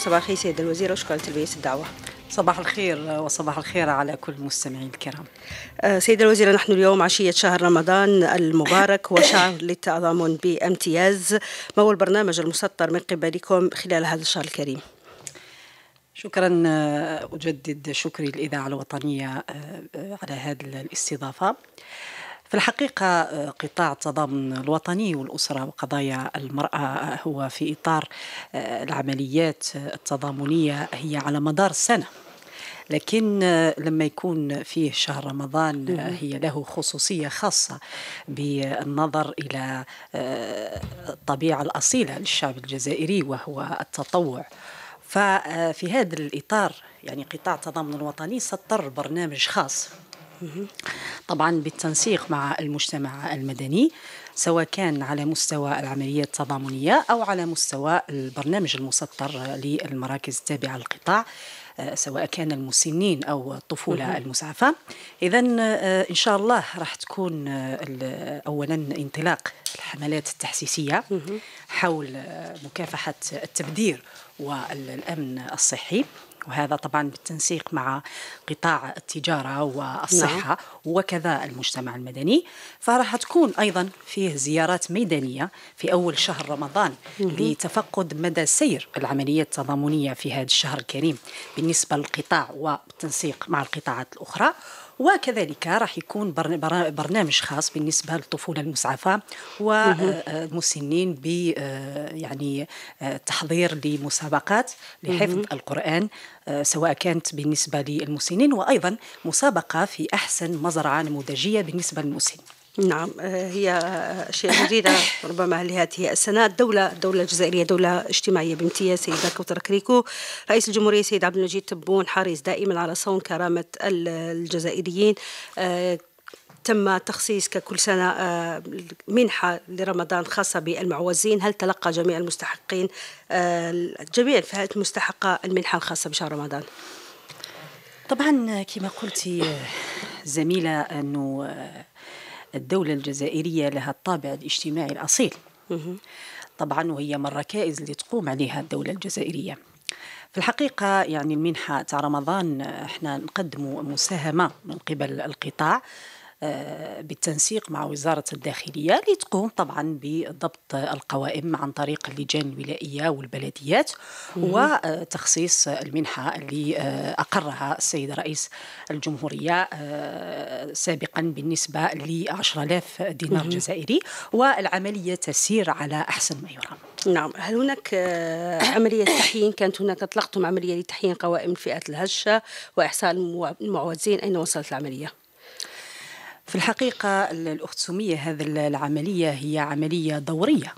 صباح الخير سيد الوزير وشكرا لتلبية الدعوة صباح الخير وصباح الخير على كل المستمعين الكرام آه، سيد الوزير نحن اليوم عشية شهر رمضان المبارك وشهر للتضامن بامتياز ما هو البرنامج المسطر من قبلكم خلال هذا الشهر الكريم شكرا آه، أجدد شكري للإذاعة الوطنية آه، على هذه الاستضافة في الحقيقة آه، قطاع التضامن الوطني والأسرة وقضايا المرأة هو في إطار آه، العمليات التضامنية هي على مدار السنة لكن آه، لما يكون فيه شهر رمضان هي له خصوصيه خاصه بالنظر الى الطبيعه الاصيله للشعب الجزائري وهو التطوع ففي هذا الاطار يعني قطاع التضامن الوطني سطر برنامج خاص طبعا بالتنسيق مع المجتمع المدني سواء كان على مستوى العمليات التضامنية أو على مستوى البرنامج المسطر للمراكز التابعة للقطاع آه، سواء كان المسنين او الطفوله المسعفه اذا آه، ان شاء الله راح تكون آه، اولا انطلاق الحملات التحسيسيه حول مكافحه التبذير والامن الصحي وهذا طبعا بالتنسيق مع قطاع التجارة والصحة نعم. وكذا المجتمع المدني فراح تكون أيضا فيه زيارات ميدانية في أول شهر رمضان لتفقد مدى سير العملية التضامنية في هذا الشهر الكريم بالنسبة للقطاع وبالتنسيق مع القطاعات الأخرى وكذلك راح يكون برنامج خاص بالنسبه للطفوله المسعفه ومسنين آه، ب آه، يعني آه، تحضير لمسابقات لحفظ القران سواء كانت بالنسبه للمسنين وايضا مسابقه في احسن مزرعه نموذجيه بالنسبه للمسنين نعم آه، هي آه، آه، أشياء جديدة ربما لهذه السنة الدولة الدولة الجزائرية دولة اجتماعية بامتياز سيدة كوتر كريكو رئيس الجمهورية سيد عبد المجيد تبون حريص دائما على صون كرامة الجزائريين تم تخصيص ككل سنة منحة لرمضان خاصة بالمعوزين هل تلقى جميع المستحقين جميع الفئات المستحقة المنحة الخاصة بشهر رمضان؟ طبعا كما قلتي زميلة أنه الدولة الجزائرية لها الطابع الاجتماعي الأصيل طبعا وهي من الركائز اللي تقوم عليها الدولة الجزائرية في الحقيقة يعني المنحة تاع رمضان احنا نقدم مساهمة من قبل القطاع آه، بالتنسيق مع وزارة الداخلية لتقوم طبعا بضبط القوائم عن طريق اللجان الولائية والبلديات وتخصيص المنحة اللي آه، أقرها السيد رئيس الجمهورية آه، سابقا بالنسبة ل 10000 دينار جزائري والعملية تسير على أحسن ما يرام نعم هل هناك عملية تحيين كانت هناك أطلقتم عملية لتحيين قوائم الفئات الهشة وإحصاء المعوزين أين وصلت العملية؟ في الحقيقة الأخت سمية هذه العملية هي عملية دورية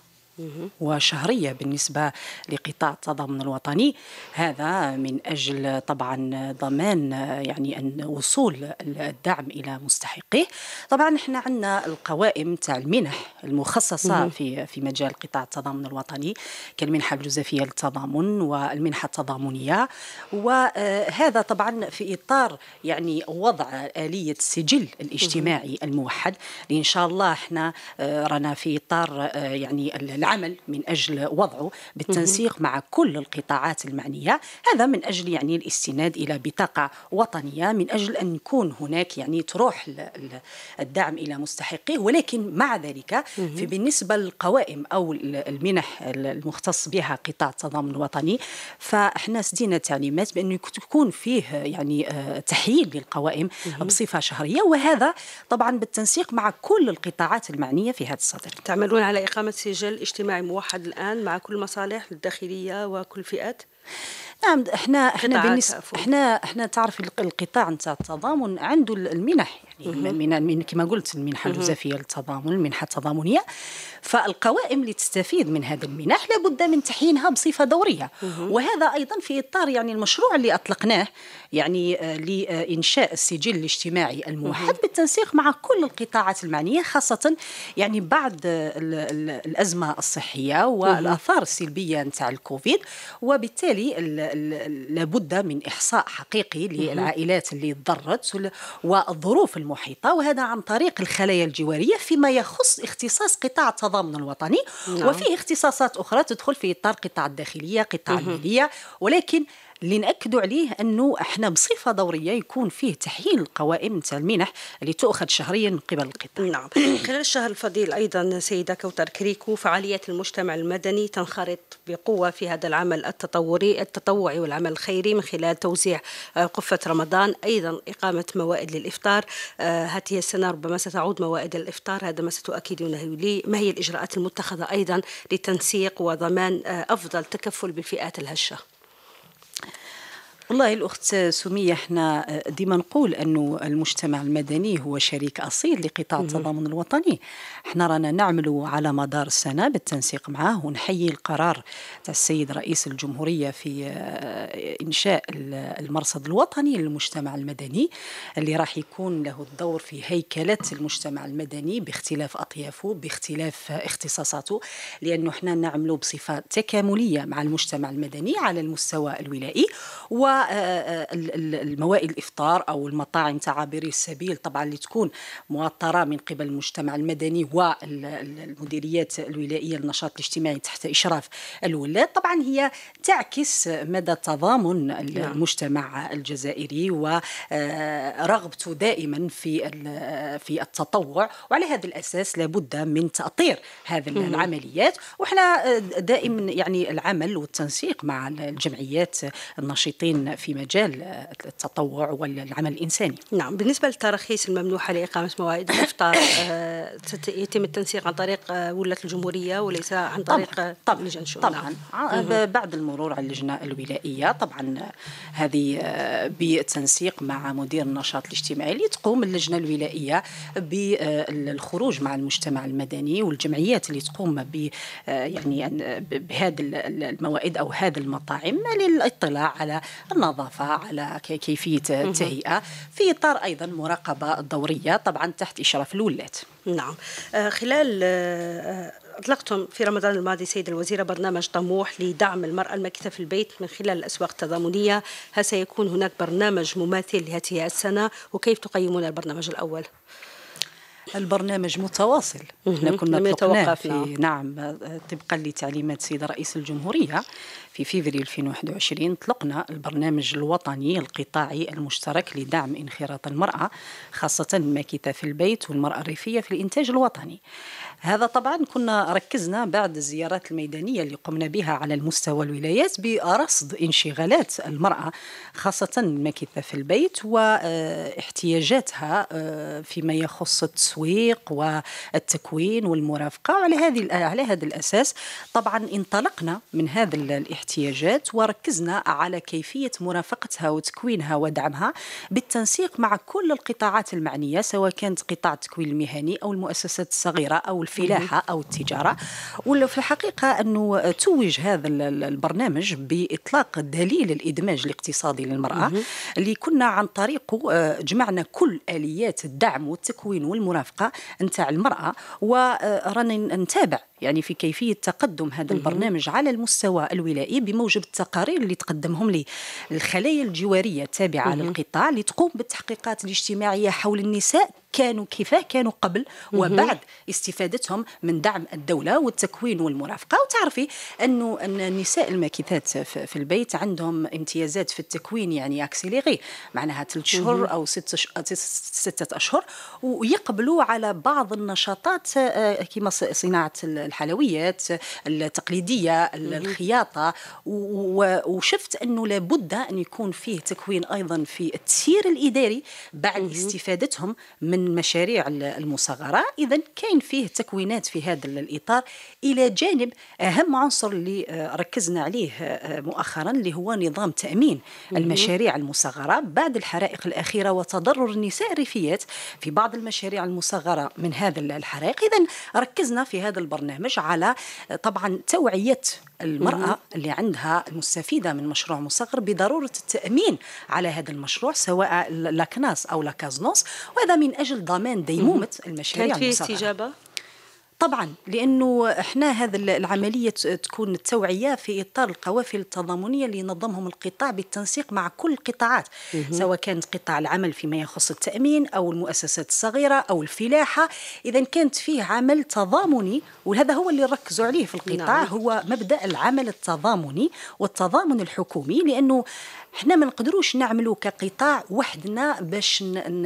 وشهريه بالنسبه لقطاع التضامن الوطني هذا من اجل طبعا ضمان يعني ان وصول الدعم الى مستحقيه طبعا احنا عندنا القوائم تاع المنح المخصصه في في مجال قطاع التضامن الوطني كالمنحه الجزافيه للتضامن والمنحه التضامنيه وهذا طبعا في اطار يعني وضع اليه السجل الاجتماعي الموحد اللي ان شاء الله احنا آه، رانا في اطار آه، يعني العمل من أجل وضعه بالتنسيق مع كل القطاعات المعنية هذا من أجل يعني الاستناد إلى بطاقة وطنية من أجل أن يكون هناك يعني تروح الدعم إلى مستحقيه ولكن مع ذلك في بالنسبة للقوائم أو المنح المختص بها قطاع التضامن الوطني فإحنا سدينا تعليمات بأنه تكون فيه يعني آه، تحييل للقوائم بصفة شهرية وهذا طبعا بالتنسيق مع كل القطاعات المعنية في هذا الصدد تعملون على إقامة سجل اجتماعي موحد الان مع كل المصالح الداخليه وكل الفئات نعم احنا احنا بالنسبه احنا احنا تعرف القطاع نتاع التضامن عنده المنح يعني من من كما قلت المنحه الجزافيه للتضامن المنحه التضامنيه فالقوائم اللي تستفيد من هذا المنح لابد من تحيينها بصفه دوريه وهذا ايضا في اطار يعني المشروع اللي اطلقناه يعني آه، لانشاء السجل الاجتماعي الموحد بالتنسيق مع كل القطاعات المعنيه خاصه يعني بعد الازمه الصحيه والاثار السلبيه نتاع الكوفيد وبالتالي لابد من احصاء حقيقي للعائلات اللي تضرت والظروف المحيطة وهذا عن طريق الخلايا الجوارية فيما يخص اختصاص قطاع التضامن الوطني نعم. وفيه اختصاصات أخرى تدخل في إطار قطاع الداخلية قطاع المالية ولكن اللي ناكدوا عليه انه احنا بصفه دوريه يكون فيه تحيين القوائم تاع المنح اللي تؤخذ شهريا من قبل القطاع. نعم، خلال الشهر الفضيل ايضا سيده كوثر كريكو فعاليات المجتمع المدني تنخرط بقوه في هذا العمل التطوري التطوعي والعمل الخيري من خلال توزيع آه، قفه رمضان، ايضا اقامه موائد للافطار، آه، هذه السنه ربما ستعود موائد الافطار هذا ما ستؤكدونه لي، ما هي الاجراءات المتخذه ايضا لتنسيق وضمان آه، افضل تكفل بالفئات الهشه؟ والله الأخت سمية احنا ديما نقول أنه المجتمع المدني هو شريك أصيل لقطاع التضامن الوطني احنا رانا نعمل على مدار السنة بالتنسيق معاه ونحيي القرار تاع السيد رئيس الجمهورية في آه، إنشاء المرصد الوطني للمجتمع المدني اللي راح يكون له الدور في هيكلة المجتمع المدني باختلاف أطيافه باختلاف اختصاصاته لأنه احنا نعمل بصفة تكاملية مع المجتمع المدني على المستوى الولائي و آه، آه، الموائد الافطار او المطاعم تاع عابري السبيل طبعا اللي تكون مؤطره من قبل المجتمع المدني والمديريات الولائيه للنشاط الاجتماعي تحت اشراف الولاة طبعا هي تعكس مدى تضامن نعم. المجتمع الجزائري ورغبته آه، دائما في في التطوع وعلى هذا الاساس لابد من تاطير هذه العمليات وحنا دائما يعني العمل والتنسيق مع الجمعيات الناشطين في مجال التطوع والعمل الإنساني نعم بالنسبة للتراخيص الممنوحة لإقامة موائد الإفطار آه، يتم التنسيق عن طريق ولاة الجمهورية وليس عن طريق طبعا آه، لجنة طبعا نعم. آه، بعد المرور على اللجنة الولائية طبعا هذه بالتنسيق مع مدير النشاط الاجتماعي اللي تقوم اللجنة الولائية بالخروج مع المجتمع المدني والجمعيات اللي تقوم ب يعني بهذه الموائد أو هذه المطاعم للإطلاع على النظافة على كيفية التهيئة في إطار أيضا مراقبة دورية طبعا تحت إشراف الولات نعم آه، خلال آه، أطلقتم في رمضان الماضي سيد الوزيرة برنامج طموح لدعم المرأة المكثة في البيت من خلال الأسواق التضامنية هل سيكون هناك برنامج مماثل لهذه السنة وكيف تقيمون البرنامج الأول؟ البرنامج متواصل احنا كنا طلقناه في نعم. نعم طبقا لتعليمات السيد رئيس الجمهورية في فيفري 2021 طلقنا البرنامج الوطني القطاعي المشترك لدعم انخراط المرأة خاصة الماكثه في البيت والمرأة الريفية في الإنتاج الوطني هذا طبعا كنا ركزنا بعد الزيارات الميدانية اللي قمنا بها على المستوى الولايات برصد انشغالات المرأة خاصة المكثة في البيت واحتياجاتها آه، فيما يخص التسويق والتكوين والمرافقة على هذه على هذا الأساس طبعا انطلقنا من هذه الاحتياجات وركزنا على كيفية مرافقتها وتكوينها ودعمها بالتنسيق مع كل القطاعات المعنية سواء كانت قطاع التكوين المهني أو المؤسسات الصغيرة أو الفلاحه او التجاره وفي الحقيقه انه توج هذا البرنامج باطلاق دليل الادماج الاقتصادي للمراه اللي كنا عن طريقه آه، جمعنا كل اليات الدعم والتكوين والمرافقه نتاع المراه ورانا نتابع يعني في كيفيه تقدم هذا البرنامج على المستوى الولائي بموجب التقارير اللي تقدمهم لي الخلايا الجواريه التابعه للقطاع اللي تقوم بالتحقيقات الاجتماعيه حول النساء كانوا كيفاه كانوا قبل وبعد استفادتهم من دعم الدولة والتكوين والمرافقة وتعرفي أنه أن النساء الماكثات في البيت عندهم امتيازات في التكوين يعني أكسيليغي معناها ثلاث شهور أو ست ستة أشهر ويقبلوا على بعض النشاطات آه، آه، كما صناعة الحلويات التقليدية الخياطة وشفت أنه لابد أن يكون فيه تكوين أيضا في التسيير الإداري بعد استفادتهم من من مشاريع المصغره اذا كاين فيه تكوينات في هذا الاطار الى جانب اهم عنصر اللي آه، ركزنا عليه آه، آه، مؤخرا اللي هو نظام تامين المشاريع المصغره بعد الحرائق الاخيره وتضرر النساء الريفيات في بعض المشاريع المصغره من هذا الحرائق اذا ركزنا في هذا البرنامج على طبعا توعيه المرأة اللي عندها المستفيدة من مشروع مصغر بضرورة التأمين على هذا المشروع سواء لاكناس أو لاكازنوس وهذا من أجل ضمان ديمومة المشاريع المصغرة كانت في استجابة؟ طبعا لانه احنا هذه العمليه تكون التوعيه في اطار القوافل التضامنيه اللي نظمهم القطاع بالتنسيق مع كل القطاعات سواء كانت قطاع العمل فيما يخص التامين او المؤسسات الصغيره او الفلاحه اذا كانت فيه عمل تضامني وهذا هو اللي ركزوا عليه في القطاع نعم. هو مبدا العمل التضامني والتضامن الحكومي لانه احنا ما نقدروش نعملوا كقطاع وحدنا باش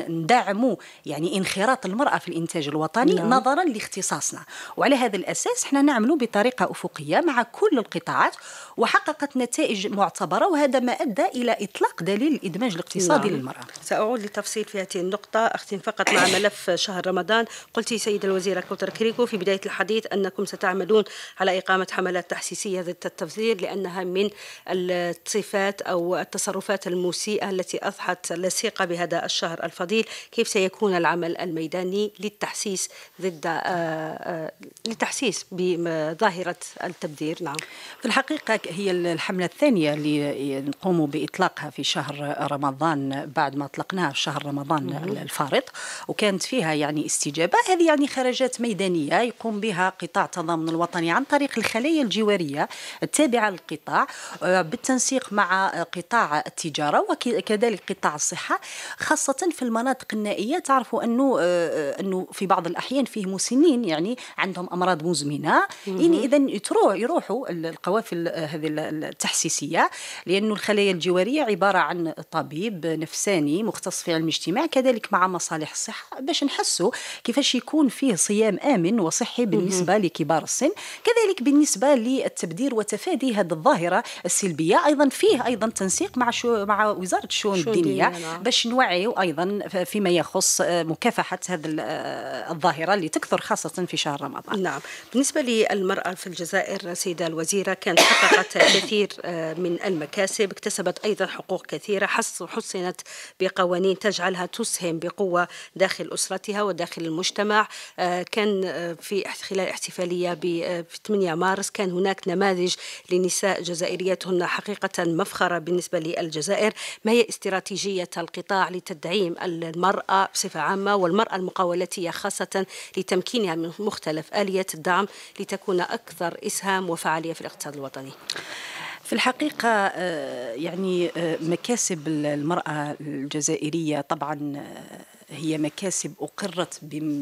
ندعموا يعني انخراط المراه في الانتاج الوطني نعم. نظرا لاختصاصنا وعلى هذا الأساس احنا نعملوا بطريقة أفقية مع كل القطاعات وحققت نتائج معتبرة وهذا ما أدى إلى إطلاق دليل الإدماج الاقتصادي نعم. للمرأة سأعود للتفصيل في هذه النقطة أختم فقط مع ملف شهر رمضان قلت سيدة الوزيرة كوتر كريكو في بداية الحديث أنكم ستعملون على إقامة حملات تحسيسية ضد التبذير لأنها من الصفات أو التصرفات المسيئة التي أضحت لسيقة بهذا الشهر الفضيل كيف سيكون العمل الميداني للتحسيس ضد آآ آه، آآ آه، للتحسيس بظاهرة التبذير نعم في الحقيقة هي الحملة الثانية اللي نقوم بإطلاقها في شهر رمضان بعد ما أطلقناها في شهر رمضان الفارط وكانت فيها يعني استجابة هذه يعني خرجات ميدانية يقوم بها قطاع تضامن الوطني عن طريق الخلايا الجوارية التابعة للقطاع آه، بالتنسيق مع قطاع التجارة وكذلك قطاع الصحة خاصة في المناطق النائية تعرفوا أنه آه، آه، أنه في بعض الأحيان فيه مسنين يعني عندهم أمراض مزمنة يعني إذا يروحوا القوافل هذه التحسيسيه لانه الخلايا الجواريه عباره عن طبيب نفساني مختص في علم الاجتماع كذلك مع مصالح الصحه باش نحسوا كيفاش يكون فيه صيام امن وصحي بالنسبه لكبار السن كذلك بالنسبه للتبدير وتفادي هذه الظاهره السلبيه ايضا فيه ايضا تنسيق مع شو مع وزاره الشؤون الدينيه نعم. باش نوعي ايضا فيما يخص مكافحه هذه الظاهره اللي تكثر خاصه في شهر رمضان نعم بالنسبه للمراه في الجزائر سيده الوزيره كانت حققت رفعت كثير آه، من المكاسب اكتسبت أيضا حقوق كثيرة حصنت بقوانين تجعلها تسهم بقوة داخل أسرتها وداخل المجتمع آه، كان آه، في خلال احتفالية ب 8 مارس كان هناك نماذج لنساء جزائريات هن حقيقة مفخرة بالنسبة للجزائر ما هي استراتيجية القطاع لتدعيم المرأة بصفة عامة والمرأة المقاولاتية خاصة لتمكينها من مختلف آليات الدعم لتكون أكثر إسهام وفعالية في الاقتصاد الوطني في الحقيقة آه، يعني آه، مكاسب المرأة الجزائرية طبعا آه، هي مكاسب أقرت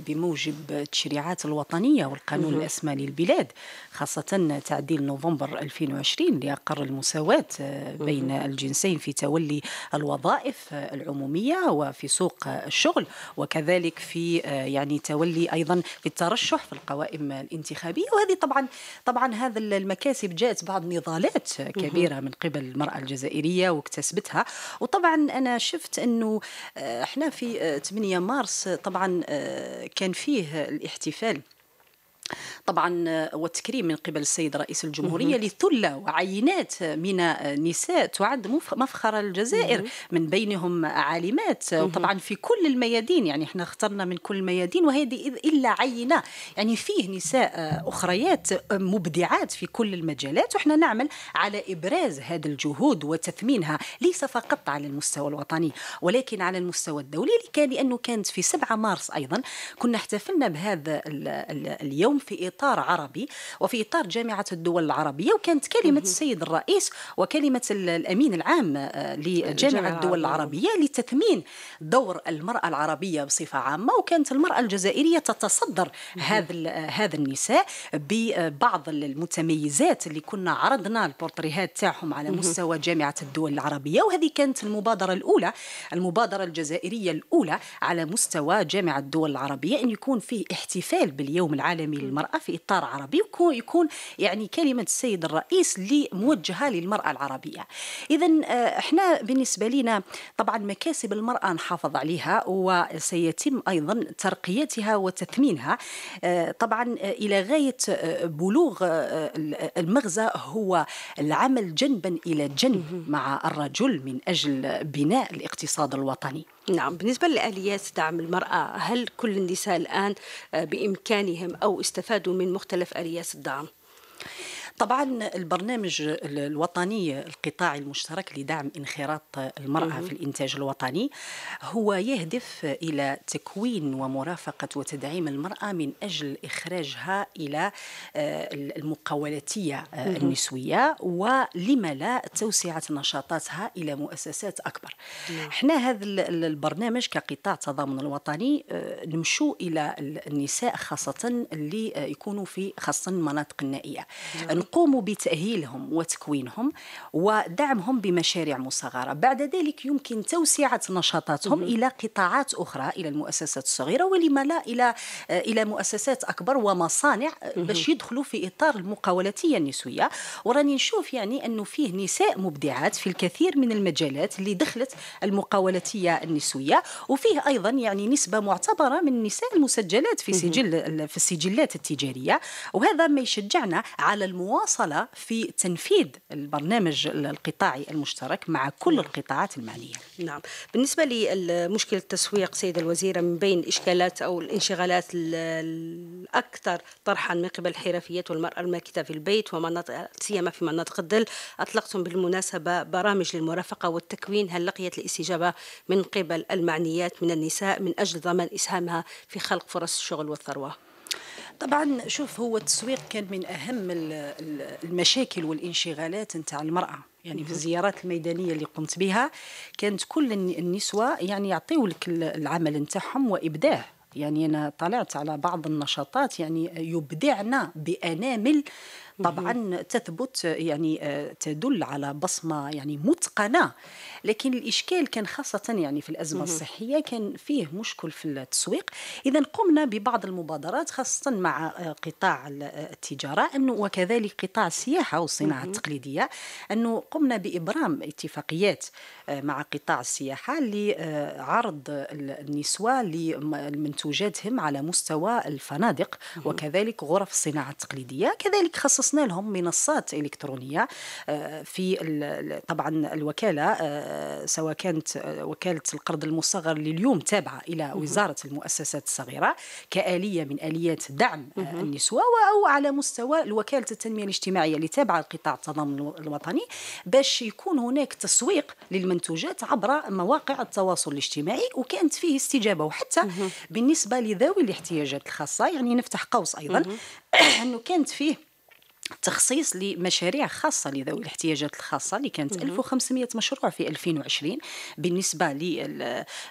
بموجب التشريعات الوطنية والقانون الأسمى للبلاد خاصة تعديل نوفمبر 2020 اللي أقر المساواة آه، بين الجنسين في تولي الوظائف آه، العمومية وفي سوق الشغل وكذلك في آه، يعني تولي أيضا في الترشح في القوائم الانتخابية وهذه طبعا طبعا هذا المكاسب جاءت بعض نضالات كبيرة من قبل المرأة الجزائرية واكتسبتها وطبعا أنا شفت أنه احنا في 8 مارس طبعا آه، كان فيه الاحتفال طبعا آه، والتكريم من قبل السيد رئيس الجمهورية لثلة وعينات من النساء آه، تعد مفخر الجزائر من بينهم عالمات آه، وطبعا في كل الميادين يعني احنا اخترنا من كل الميادين وهذه إلا عينة يعني فيه نساء أخريات مبدعات في كل المجالات وإحنا نعمل على إبراز هذه الجهود وتثمينها ليس فقط على المستوى الوطني ولكن على المستوى الدولي لأنه كانت في 7 مارس أيضا كنا احتفلنا بهذا اليوم اليوم في إطار عربي وفي إطار جامعة الدول العربية وكانت كلمة السيد الرئيس وكلمة الأمين العام آه، لجامعة الدول العربية لتثمين دور المرأة العربية بصفة عامة وكانت المرأة الجزائرية تتصدر هذا هذا النساء ببعض المتميزات اللي كنا عرضنا البورتريهات تاعهم على مستوى جامعة الدول العربية وهذه كانت المبادرة الأولى المبادرة الجزائرية الأولى على مستوى جامعة الدول العربية أن يكون فيه احتفال باليوم العالمي للمرأة في إطار عربي ويكون يعني كلمة السيد الرئيس اللي موجهة للمرأة العربية إذا آه، احنا بالنسبة لنا طبعا مكاسب المرأة نحافظ عليها وسيتم أيضا ترقيتها وتثمينها آه، طبعا آه، إلى غاية بلوغ المغزى هو العمل جنبا إلى جنب مع الرجل من أجل بناء الاقتصاد الوطني نعم بالنسبة لآليات دعم المرأة هل كل النساء الآن آه، بإمكانهم أو استفادوا من مختلف آليات الدعم؟ طبعا البرنامج الوطني القطاعي المشترك لدعم انخراط المرأة في الإنتاج الوطني هو يهدف إلى تكوين ومرافقة وتدعيم المرأة من أجل إخراجها إلى آه، المقاولاتية آه، النسوية ولما لا توسعة نشاطاتها إلى مؤسسات أكبر نعم. احنا هذا البرنامج كقطاع تضامن الوطني آه، نمشو إلى النساء خاصة اللي يكونوا في خاصة المناطق النائية نعم. نقوم بتأهيلهم وتكوينهم ودعمهم بمشاريع مصغرة بعد ذلك يمكن توسعة نشاطاتهم إلى قطاعات أخرى إلى المؤسسات الصغيرة ولما لا إلى آه، إلى مؤسسات أكبر ومصانع آه، باش يدخلوا في إطار المقاولاتية النسوية وراني نشوف يعني أنه فيه نساء مبدعات في الكثير من المجالات اللي دخلت المقاولاتية النسوية وفيه أيضا يعني نسبة معتبرة من النساء المسجلات في سجل في السجلات التجارية وهذا ما يشجعنا على المواطنة المواصله في تنفيذ البرنامج القطاعي المشترك مع كل نعم. القطاعات المعنيه. نعم، بالنسبه لمشكلة التسويق سيده الوزيره من بين الاشكالات او الانشغالات الاكثر طرحا من قبل الحرفيات والمراه الماكتة في البيت ومناطق سيما في مناطق الظل، اطلقتم بالمناسبه برامج للمرافقه والتكوين هل لقيت الاستجابه من قبل المعنيات من النساء من اجل ضمان اسهامها في خلق فرص الشغل والثروه؟ طبعا شوف هو التسويق كان من اهم المشاكل والانشغالات نتاع المراه يعني في الزيارات الميدانيه اللي قمت بها كانت كل النسوه يعني لك العمل نتاعهم وابداع يعني انا طلعت على بعض النشاطات يعني يبدعنا بانامل طبعا تثبت يعني آه، تدل على بصمه يعني متقنه لكن الاشكال كان خاصه يعني في الازمه الصحيه كان فيه مشكل في التسويق اذا قمنا ببعض المبادرات خاصه مع آه، قطاع آه، التجاره انه وكذلك قطاع السياحه والصناعه التقليديه انه قمنا بابرام اتفاقيات مع قطاع السياحه لعرض النسوه لمنتوجاتهم على مستوى الفنادق وكذلك غرف الصناعه التقليديه كذلك خاصه خصصنا لهم منصات الكترونيه آه، في طبعا الوكاله آه، سواء كانت آه، وكاله القرض المصغر اللي اليوم تابعه الى وزاره المؤسسات الصغيره كاليه من اليات دعم النسوه او على مستوى الوكاله التنميه الاجتماعيه اللي تابعه لقطاع التضامن الوطني باش يكون هناك تسويق للمنتوجات عبر مواقع التواصل الاجتماعي وكانت فيه استجابه وحتى بالنسبه لذوي الاحتياجات الخاصه يعني نفتح قوس ايضا انه كانت فيه تخصيص لمشاريع خاصه لذوي الاحتياجات الخاصه اللي كانت 1500 مشروع في 2020 بالنسبه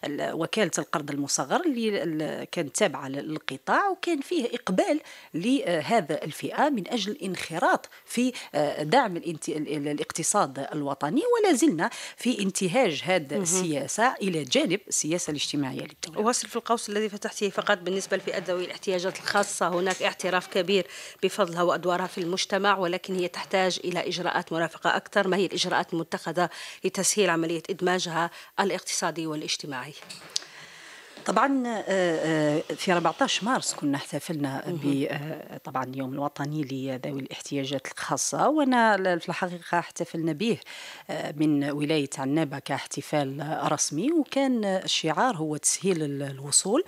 لوكاله القرض المصغر اللي كانت تابعه للقطاع وكان فيه اقبال لهذا الفئه من اجل الانخراط في دعم الاقتصاد الوطني ولا زلنا في انتهاج هذه السياسه الى جانب السياسه الاجتماعيه للدوله. واصل في القوس الذي فتحته فقط بالنسبه لفئه ذوي الاحتياجات الخاصه هناك اعتراف كبير بفضلها وادوارها في المجتمع المجتمع ولكن هي تحتاج إلى إجراءات مرافقة أكثر ما هي الإجراءات المتخذة لتسهيل عملية إدماجها الاقتصادي والاجتماعي طبعا آه، آه، في 14 مارس كنا احتفلنا ب آه، طبعا اليوم الوطني لذوي الاحتياجات الخاصه وانا في الحقيقه احتفلنا به من ولايه عنابه كاحتفال رسمي وكان الشعار هو تسهيل الوصول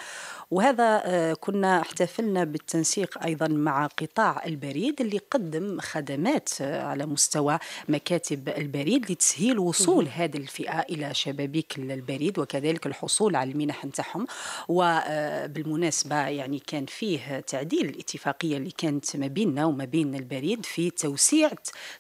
وهذا كنا احتفلنا بالتنسيق ايضا مع قطاع البريد اللي قدم خدمات على مستوى مكاتب البريد لتسهيل وصول هذه الفئه الى شبابيك البريد وكذلك الحصول على المنح نتاعهم وبالمناسبة آه، يعني كان فيه تعديل الاتفاقية اللي كانت ما بيننا وما بين البريد في توسيع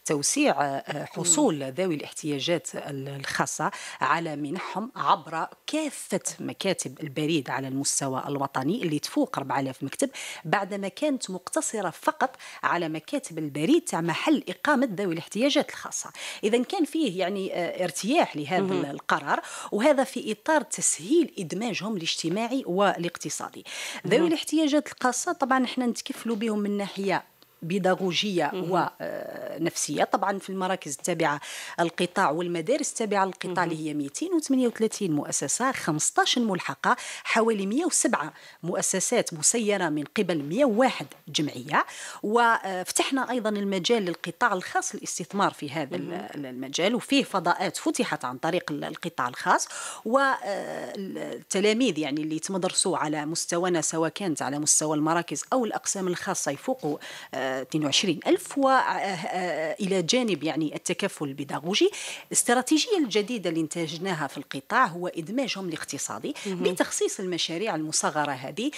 توسيع آه، حصول ذوي الاحتياجات الخاصة على منحهم عبر كافة مكاتب البريد على المستوى الوطني اللي تفوق 4000 مكتب بعدما كانت مقتصرة فقط على مكاتب البريد تاع محل إقامة ذوي الاحتياجات الخاصة إذا كان فيه يعني آه، ارتياح لهذا القرار وهذا في إطار تسهيل إدماجهم الاجتماعي والاقتصادي نعم. ذوي الاحتياجات الخاصه طبعا احنا نتكفلوا بهم من ناحيه بيداغوجيه ونفسيه طبعا في المراكز التابعه القطاع والمدارس التابعه للقطاع اللي هي 238 مؤسسه 15 ملحقه حوالي 107 مؤسسات مسيره من قبل 101 جمعيه وفتحنا ايضا المجال للقطاع الخاص للاستثمار في هذا المجال وفيه فضاءات فتحت عن طريق القطاع الخاص والتلاميذ يعني اللي تمدرسوا على مستوانا سواء كانت على مستوى المراكز او الاقسام الخاصه يفوقوا آه، 22 ألف وإلى جانب يعني التكافل البيداغوجي الاستراتيجية الجديدة اللي انتجناها في القطاع هو إدماجهم الاقتصادي بتخصيص المشاريع المصغرة هذه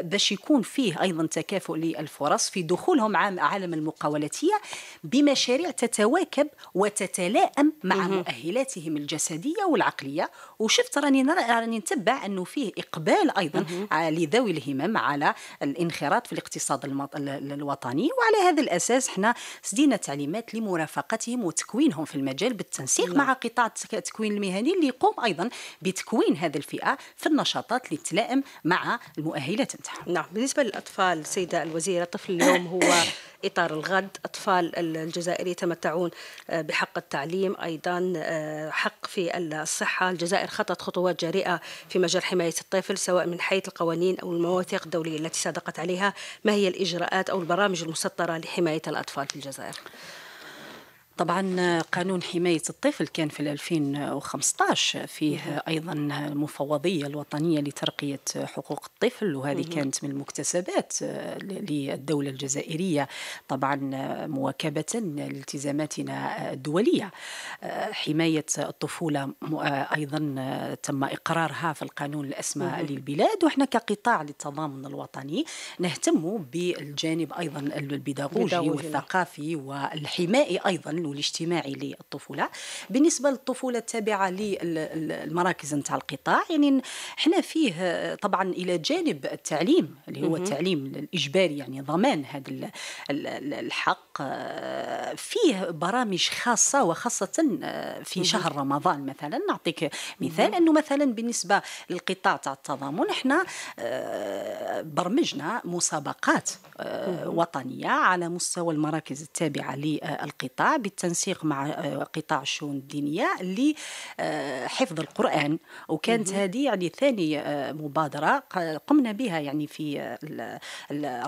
باش يكون فيه أيضا تكافؤ للفرص في دخولهم عالم المقاولاتية بمشاريع تتواكب وتتلائم مع مؤهلاتهم الجسدية والعقلية وشفت راني راني نتبع أنه فيه إقبال أيضا لذوي الهمم على الانخراط في الاقتصاد الوطني وعلى هذا الأساس حنا سدينا تعليمات لمرافقتهم وتكوينهم في المجال بالتنسيق مع نعم. قطاع التكوين المهني اللي يقوم أيضا بتكوين هذه الفئة في النشاطات اللي تلائم مع المؤهلات نتاعها نعم بالنسبة للأطفال سيدة الوزيرة طفل اليوم هو اطار الغد اطفال الجزائر يتمتعون آه، بحق التعليم ايضا آه، حق في الصحه الجزائر خطت خطوات جريئه في مجال حمايه الطفل سواء من حيث القوانين او المواثيق الدوليه التي صادقت عليها ما هي الاجراءات او البرامج المستقبلية المسطرة لحماية الأطفال في الجزائر طبعا قانون حماية الطفل كان في 2015 فيه أيضا المفوضية الوطنية لترقية حقوق الطفل وهذه كانت من المكتسبات للدولة الجزائرية طبعا مواكبة لالتزاماتنا الدولية حماية الطفولة أيضا تم إقرارها في القانون الأسمى للبلاد وإحنا كقطاع للتضامن الوطني نهتم بالجانب أيضا البيداغوجي نعم. والثقافي والحمائي أيضا والاجتماعي للطفوله بالنسبه للطفوله التابعه للمراكز نتاع القطاع يعني حنا فيه طبعا الى جانب التعليم اللي هو التعليم الاجباري يعني ضمان هذا الحق فيه برامج خاصه وخاصه في شهر رمضان مثلا نعطيك مثال انه مثلا بالنسبه للقطاع تاع التضامن احنا آه، برمجنا مسابقات آه، وطنيه على مستوى المراكز التابعه للقطاع التنسيق مع آه، قطاع الشؤون الدينيه لحفظ آه، القران وكانت هذه يعني ثاني آه، مبادره قمنا بها يعني في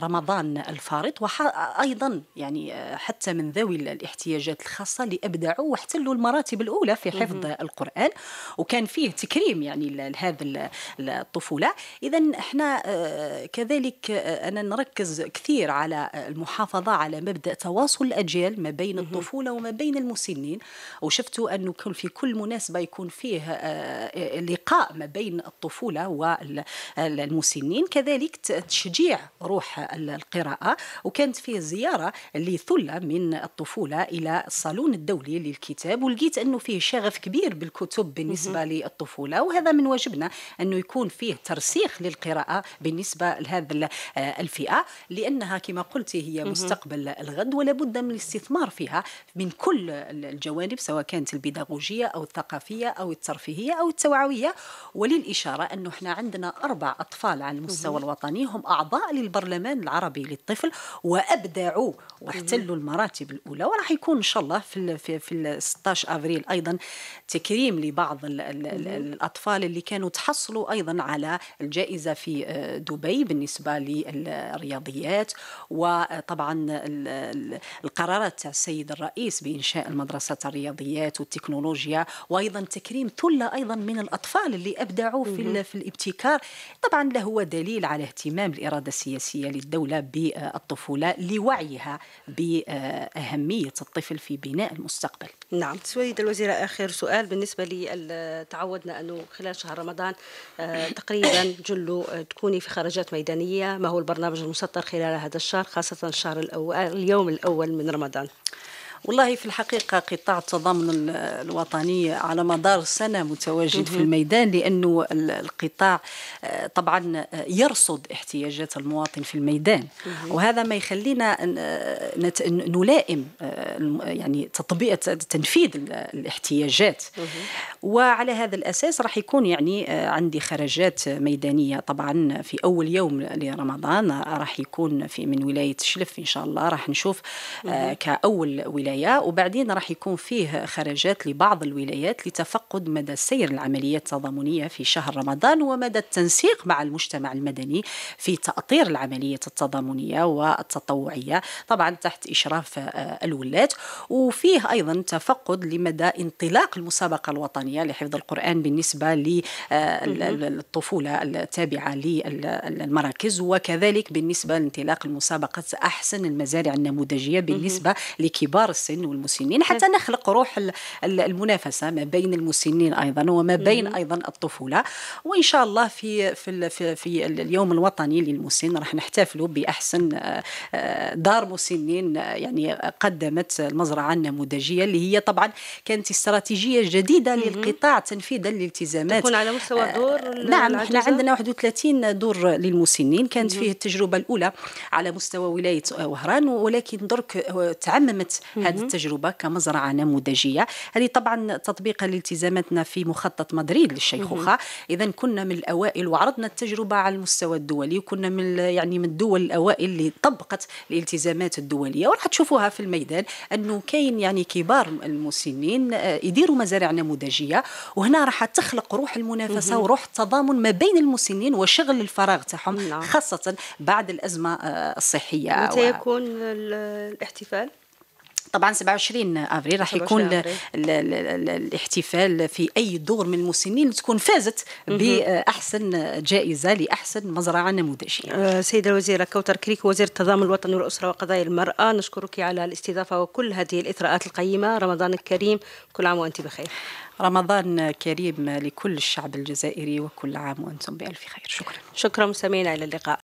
رمضان الفارط وايضا يعني حتى من ذوي الاحتياجات الخاصه اللي ابدعوا واحتلوا المراتب الاولى في حفظ القران وكان فيه تكريم يعني لهذا الطفوله اذا احنا كذلك انا نركز كثير على المحافظه على مبدا تواصل الاجيال ما بين الطفوله وما بين المسنين وشفتوا أنه كل في كل مناسبة يكون فيه آه، لقاء ما بين الطفولة والمسنين كذلك تشجيع روح القراءة وكانت فيه زيارة لثلة من الطفولة إلى الصالون الدولي للكتاب ولقيت أنه فيه شغف كبير بالكتب بالنسبة للطفولة وهذا من واجبنا أنه يكون فيه ترسيخ للقراءة بالنسبة لهذا آه، الفئة لأنها كما قلت هي مستقبل الغد ولا بد من الاستثمار فيها من كل الجوانب سواء كانت البيداغوجية أو الثقافية أو الترفيهية أو التوعوية وللإشارة أنه احنا عندنا أربع أطفال على المستوى الوطني هم أعضاء للبرلمان العربي للطفل وأبدعوا واحتلوا المراتب الأولى وراح يكون إن شاء الله في في, في 16 أفريل أيضا تكريم لبعض الـ الـ الـ الأطفال اللي كانوا تحصلوا أيضا على الجائزة في آه، دبي بالنسبة للرياضيات وطبعا القرارات تاع السيد الرئيس التحفيز بإنشاء المدرسة الرياضيات والتكنولوجيا وأيضا تكريم ثلة أيضا من الأطفال اللي أبدعوا في, في الابتكار طبعا له هو دليل على اهتمام الإرادة السياسية للدولة بالطفولة لوعيها بأهمية الطفل في بناء المستقبل نعم سويد الوزيرة آخر سؤال بالنسبة لي تعودنا أنه خلال شهر رمضان آه، تقريبا جلو آه، تكوني في خرجات ميدانية ما هو البرنامج المسطر خلال هذا الشهر خاصة الشهر الأول اليوم الأول من رمضان والله في الحقيقة قطاع التضامن الوطني على مدار سنة متواجد في الميدان لأنه القطاع آه، طبعا يرصد احتياجات المواطن في الميدان وهذا ما يخلينا آه، نلائم آه، يعني تطبيق تنفيذ الاحتياجات وعلى هذا الأساس راح يكون يعني عندي خرجات ميدانية طبعا في أول يوم لرمضان راح يكون في من ولاية شلف إن شاء الله راح نشوف كأول ولاية الولاية وبعدين راح يكون فيه خرجات لبعض الولايات لتفقد مدى سير العمليات التضامنية في شهر رمضان ومدى التنسيق مع المجتمع المدني في تأطير العملية التضامنية والتطوعية طبعا تحت إشراف آه، الولات وفيه أيضا تفقد لمدى انطلاق المسابقة الوطنية لحفظ القرآن بالنسبة للطفولة آه، التابعة للمراكز وكذلك بالنسبة لانطلاق المسابقة أحسن المزارع النموذجية بالنسبة لكبار السن والمسنين حتى نخلق روح المنافسه ما بين المسنين ايضا وما بين ايضا الطفوله وان شاء الله في في في, في اليوم الوطني للمسن راح نحتفلوا باحسن آه، آه، دار مسنين آه، يعني قدمت المزرعه النموذجيه اللي هي طبعا كانت استراتيجيه جديده للقطاع تنفيذا للالتزامات تكون على مستوى دور نعم احنا عندنا 31 دور للمسنين كانت فيه التجربه الاولى على مستوى ولايه وهران ولكن درك تعممت هذه هذه التجربه كمزرعه نموذجيه هذه طبعا تطبيقا لالتزاماتنا في مخطط مدريد للشيخوخه اذا كنا من الاوائل وعرضنا التجربه على المستوى الدولي وكنا من يعني من الدول الاوائل اللي طبقت الالتزامات الدوليه وراح تشوفوها في الميدان انه كاين يعني كبار المسنين آه، يديروا مزارع نموذجيه وهنا راح تخلق روح المنافسه وروح التضامن ما بين المسنين وشغل الفراغ تاعهم نعم. خاصه بعد الازمه آه، الصحيه متى و... يكون الاحتفال طبعا 27 ابريل راح يكون ل... ل... ل... الاحتفال في اي دور من المسنين تكون فازت باحسن جائزه لاحسن مزرعه نموذجيه. آه، سيده الوزيره كوثر كريك وزير التضامن الوطني والاسره وقضايا المراه نشكرك على الاستضافه وكل هذه الاثراءات القيمه رمضان الكريم كل عام وانت بخير. رمضان كريم لكل الشعب الجزائري وكل عام وانتم بالف خير شكرا. شكرا مستمعينا الى اللقاء.